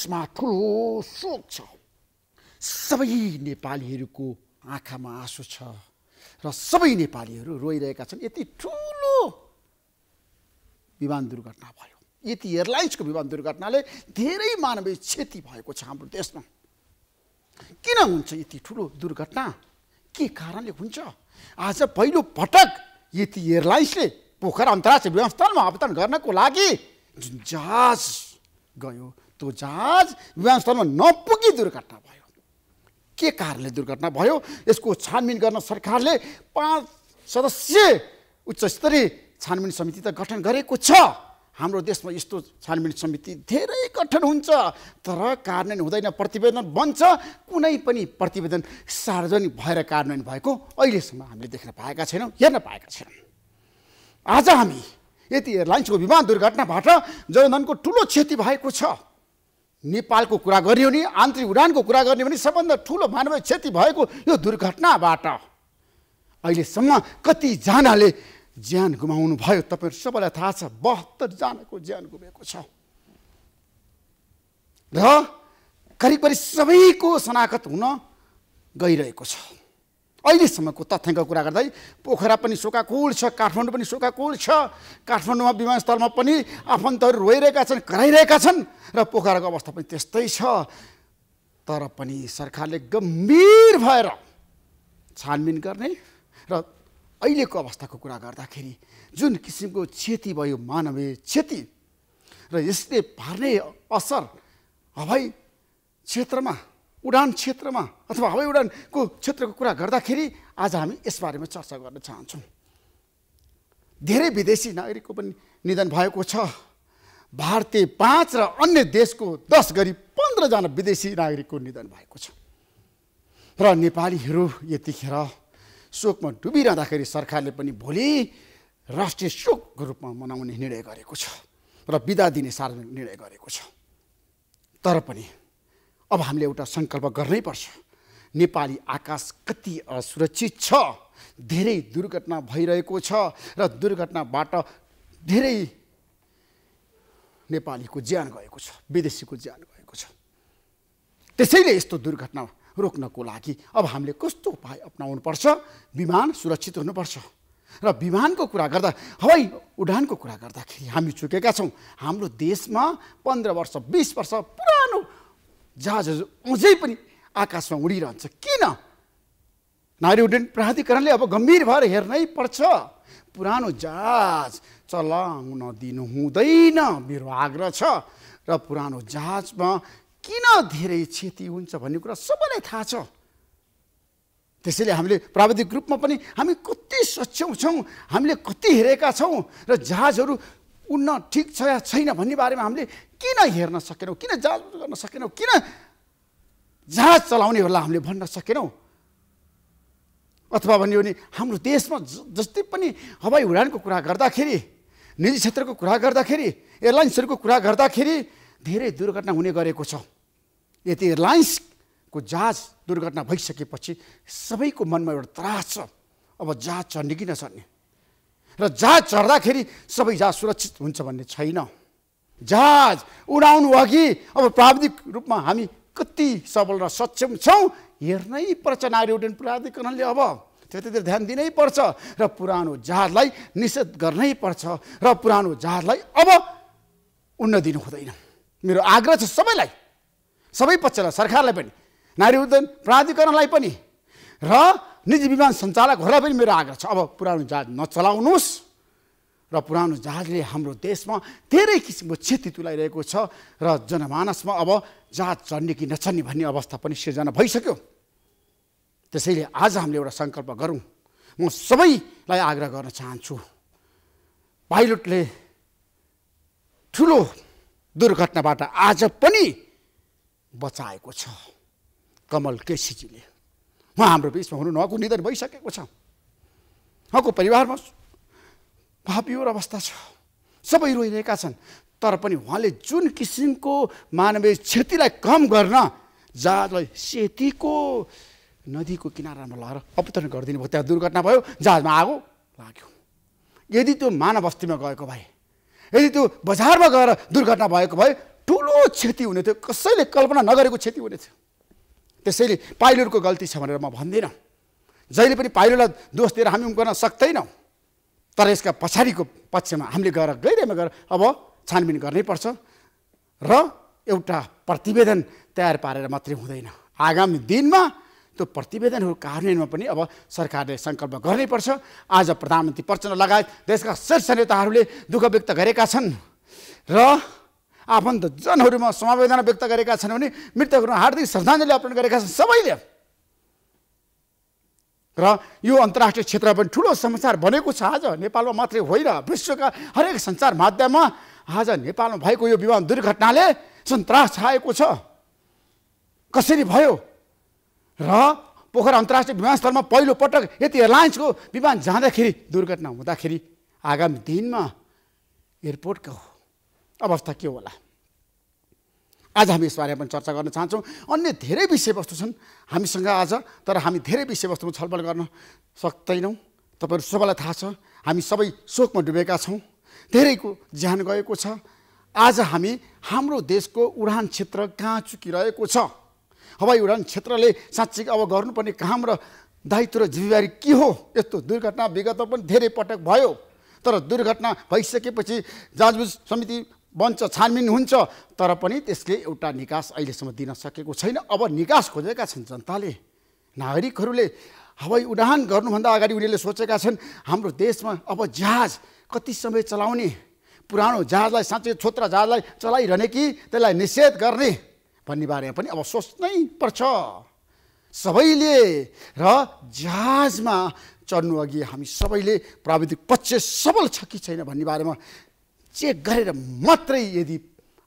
यसमा ठुलो शोक छ सबै नेपालीहरूको आँखामा आँसु छ र सबै नेपालीहरू रोइरहेका छन् यति ठुलो विमान दुर्घटना भयो यति एयरलाइन्सको विमान दुर्घटनाले धेरै मानवीय क्षति भएको छ हाम्रो देशमा किन हुन्छ यति ठुलो दुर्घटना के कारणले हुन्छ आज पहिलो पटक यति एयरलाइन्सले पोखरा अन्तर्राष्ट्रिय विमानस्थलमा अवतरण गर्नको लागि जुन जहाज गयो त्यो जहाज विमानस्थलमा नपुगी दुर्घटना भयो के कारणले दुर्घटना भयो यसको छानबिन गर्न सरकारले पाँच सदस्य उच्च स्तरीय छानबिन समिति त गठन गरेको छ हाम्रो देशमा यस्तो छानबिन समिति धेरै गठन हुन्छ तर कार्यान्वयन हुँदैन प्रतिवेदन बन्छ कुनै पनि प्रतिवेदन सार्वजनिक भएर कार्यान्वयन भएको अहिलेसम्म हामीले देख्न पाएका छैनौँ हेर्न पाएका छैनौँ आज हामी यति एयरलाइन्सको विमान दुर्घटनाबाट जनधनको ठुलो क्षति भएको छ नेपालको कुरा गर्ने हो भने आन्तरिक उडानको कुरा गर्ने भने सबभन्दा ठुलो मानवीय क्षति भएको यो दुर्घटनाबाट अहिलेसम्म कतिजनाले ज्यान गुमाउनु भयो तपाईँहरू सबैलाई थाहा छ बहत्तरजनाको ज्यान गुमेको छ र करिब करिब सबैको शनाखत हुन गइरहेको छ अहिलेसम्मको तथ्याङ्क कुरा गर्दै पोखरा पनि सोकाकुल छ काठमाडौँ पनि सोकाकुल छ काठमाडौँमा विमानस्थलमा पनि आफन्तहरू रोइरहेका छन् कराइरहेका छन् र पोखराको अवस्था पनि त्यस्तै छ तर पनि सरकारले गम्भीर भएर छानबिन गर्ने र अहिलेको अवस्थाको कुरा गर्दाखेरि जुन किसिमको क्षति भयो मानवीय क्षति र यसले पार्ने असर हवाई क्षेत्रमा उडान क्षेत्रमा अथवा हवाई उडानको क्षेत्रको कुरा गर्दाखेरि आज हामी यसबारेमा चर्चा गर्न चाहन्छौँ धेरै विदेशी नागरिकको पनि निधन भएको छ भारतीय पाँच र अन्य देशको दस गरी पन्ध्रजना विदेशी नागरिकको निधन भएको छ र नेपालीहरू यतिखेर शोकमा डुबिरहँदाखेरि सरकारले पनि भोलि राष्ट्रिय शोकको रूपमा मनाउने निर्णय गरेको छ र बिदा दिने सार्वजनिक निर्णय गरेको छ तर पनि अब हामीले एउटा सङ्कल्प गर्नैपर्छ नेपाली आकाश कति असुरक्षित छ धेरै दुर्घटना भइरहेको छ र दुर्घटनाबाट धेरै नेपालीको ज्यान गएको छ विदेशीको ज्यान गएको छ त्यसैले यस्तो दुर्घटना रोक्नको लागि अब हामीले कस्तो उपाय अप्नाउनुपर्छ विमान सुरक्षित हुनुपर्छ र विमानको कुरा गर्दा हवाई उडानको कुरा गर्दाखेरि हामी चुकेका छौँ हाम्रो देशमा पन्ध्र वर्ष बिस वर्ष पुरा जहाजहरू अझै पनि आकाशमा उडिरहन्छ किन नारी उड्डयन प्राधिकरणले अब गम्भीर भएर हेर्नै पर्छ पुरानो जहाज चलाउन दिनु हुँदैन मेरो आग्रह छ र पुरानो जहाजमा किन धेरै क्षति हुन्छ भन्ने कुरा सबैलाई थाहा छ त्यसैले हामीले प्राविधिक रूपमा पनि हामी कति सक्षम छौँ हामीले कति हेरेका छौँ र जहाजहरू उन्न ठिक छ या छैन भन्ने बारेमा हामीले किन हेर्न सकेनौँ किन जाँच गर्न सकेनौँ किन जहाज चलाउनेहरूलाई हामीले भन्न सकेनौँ अथवा भन्यो भने हाम्रो देशमा जस्तै पनि हवाई उडानको कुरा गर्दाखेरि निजी क्षेत्रको कुरा गर्दाखेरि एयरलाइन्सहरूको कुरा गर्दाखेरि धेरै दुर्घटना हुने गरेको छ यदि एयरलाइन्सको जहाज दुर्घटना भइसकेपछि सबैको मनमा एउटा त्रास छ अब जहाज कि नचढ्ने र जहाज चढ्दाखेरि सबै जहाज सुरक्षित हुन्छ भन्ने छैन जहाज उडाउनु अघि अब प्राविधिक रूपमा हामी कति सबल र सक्षम छौँ हेर्नै पर्छ नारी उड्डयन प्राधिकरणले अब त्यतातिर ध्यान दिनै पर्छ र पुरानो जहाजलाई निषेध गर्नै पर्छ र पुरानो जहाजलाई अब उन्न दिनु हुँदैन मेरो आग्रह छ सबैलाई सबै पक्षलाई सरकारलाई पनि नारी उद्यम प्राधिकरणलाई पनि र निजी विमान सञ्चालकहरूलाई पनि मेरो आग्रह छ अब पुरानो जहाज नचलाउनुहोस् र पुरानो जहाजले हाम्रो देशमा धेरै किसिमको क्षति तुलाइरहेको छ र जनमानसमा अब जहाज चढ्ने कि नचढ्ने भन्ने अवस्था पनि सिर्जना भइसक्यो त्यसैले आज हामीले एउटा सङ्कल्प गरौँ म सबैलाई आग्रह गर्न चाहन्छु पाइलटले ठुलो दुर्घटनाबाट आज पनि बचाएको छ कमल केसीजीले उहाँ हाम्रो बिचमा हुनु उहाँको निधन भइसकेको छ उहाँको परिवारमा भापियोर अवस्था छ सबै रोइरहेका छन् तर पनि उहाँले जुन किसिमको मानवीय क्षतिलाई कम गर्न जहाजलाई सेतीको नदीको किनारामा लगाएर अवतरण गरिदिनु भयो त्यहाँ दुर्घटना भयो जहाजमा आगो लाग्यो यदि त्यो मानव बस्तीमा गएको भए यदि त्यो बजारमा गएर दुर्घटना भएको भए ठुलो क्षति हुने थियो कसैले कल्पना नगरेको क्षति हुने थियो त्यसैले पाइलटको गल्ती छ भनेर म भन्दिनँ जहिले पनि पाइलटलाई दोष दिएर हामी गर्न सक्दैनौँ तर यसका पछाडिको पक्षमा हामीले गएर गइरहेमा गएर अब छानबिन गर्नैपर्छ र एउटा प्रतिवेदन तयार पारेर मात्रै हुँदैन आगामी दिनमा त्यो प्रतिवेदनहरू कार्यान्वयनमा पनि अब सरकारले सङ्कल्प गर्नैपर्छ आज प्रधानमन्त्री प्रचण्ड लगायत देशका शीर्ष नेताहरूले दुःख व्यक्त गरेका छन् र आफन्त आफन्तजनहरूमा समावेदना व्यक्त गरेका छन् भने मृतकहरूमा हार्दिक श्रद्धाञ्जली अर्पण गरेका छन् सबैले र यो अन्तर्राष्ट्रिय क्षेत्र पनि ठुलो समाचार बनेको छ आज नेपालमा मात्रै होइन विश्वका हरेक सञ्चार माध्यममा आज नेपालमा भएको यो विमान दुर्घटनाले सन्तास छाएको छ कसरी भयो र पोखरा अन्तर्राष्ट्रिय विमानस्थलमा पहिलोपटक यति एयरलाइन्सको विमान जाँदाखेरि दुर्घटना हुँदाखेरि आगामी दिनमा एयरपोर्टको अवस्था के होला आज हामी यसबारे पनि चर्चा गर्न चाहन्छौँ अन्य धेरै विषयवस्तु छन् हामीसँग आज तर हामी धेरै विषयवस्तुमा छलफल गर्न सक्दैनौँ तपाईँहरू सबैलाई थाहा छ हामी सबै शोकमा डुबेका छौँ धेरैको ज्यान गएको छ आज हामी हाम्रो देशको उडान क्षेत्र कहाँ चुकिरहेको छ हवाई उडान क्षेत्रले साँच्चै अब गर्नुपर्ने काम र दायित्व र जिम्मेवारी के हो यस्तो दुर्घटना विगतमा पनि धेरै पटक भयो तर दुर्घटना भइसकेपछि जाँचबुझ समिति बन्छ छानबिन हुन्छ तर पनि त्यसले एउटा निकास अहिलेसम्म दिन सकेको छैन अब निकास खोजेका छन् जनताले नागरिकहरूले हवाई उडान गर्नुभन्दा अगाडि उनीहरूले सोचेका छन् हाम्रो देशमा अब जहाज कति समय चलाउने पुरानो जहाजलाई साँच्चै छोत्र जहाजलाई चलाइरहने कि त्यसलाई निषेध गर्ने भन्ने बारेमा पनि अब सोच्नै पर्छ सबैले र जहाजमा चढ्नु अघि हामी सबैले प्राविधिक पक्ष सबल छ कि छैन भन्ने बारेमा चेक गरेर मात्रै यदि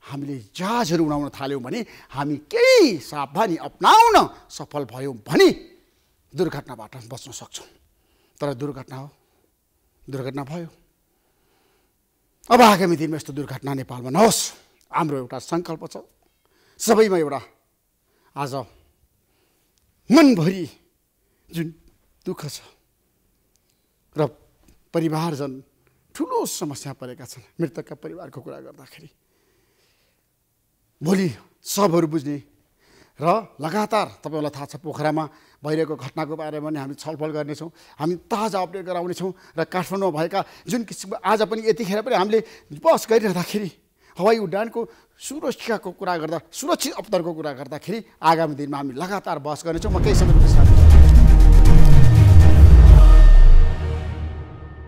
हामीले जहाजहरू उडाउन थाल्यौँ भने हामी केही सावधानी अप्नाउन सफल भयौँ भने दुर्घटनाबाट बच्न सक्छौँ तर दुर्घटना हो दुर्घटना भयो अब आगामी दिनमा यस्तो दुर्घटना नेपालमा नहोस् हाम्रो एउटा सङ्कल्प छ सबैमा एउटा आज मनभरि जुन दुःख छ र परिवारजन ठुलो समस्या परेका छन् मृतकका परिवारको कुरा गर्दाखेरि भोलि सबहरू बुझ्ने र लगातार तपाईँहरूलाई थाहा छ पोखरामा भइरहेको घटनाको बारेमा पनि हामी छलफल गर्नेछौँ हामी ताजा अपडेट गराउनेछौँ र काठमाडौँमा भएका जुन किसिमको आज पनि यतिखेर पनि हामीले बस गरिरहँदाखेरि हवाई उड्डयनको सुरक्षाको कुरा गर्दा सुरक्षित अवतरको कुरा गर्दाखेरि आगामी दिनमा हामी लगातार बस गर्नेछौँ म केही समय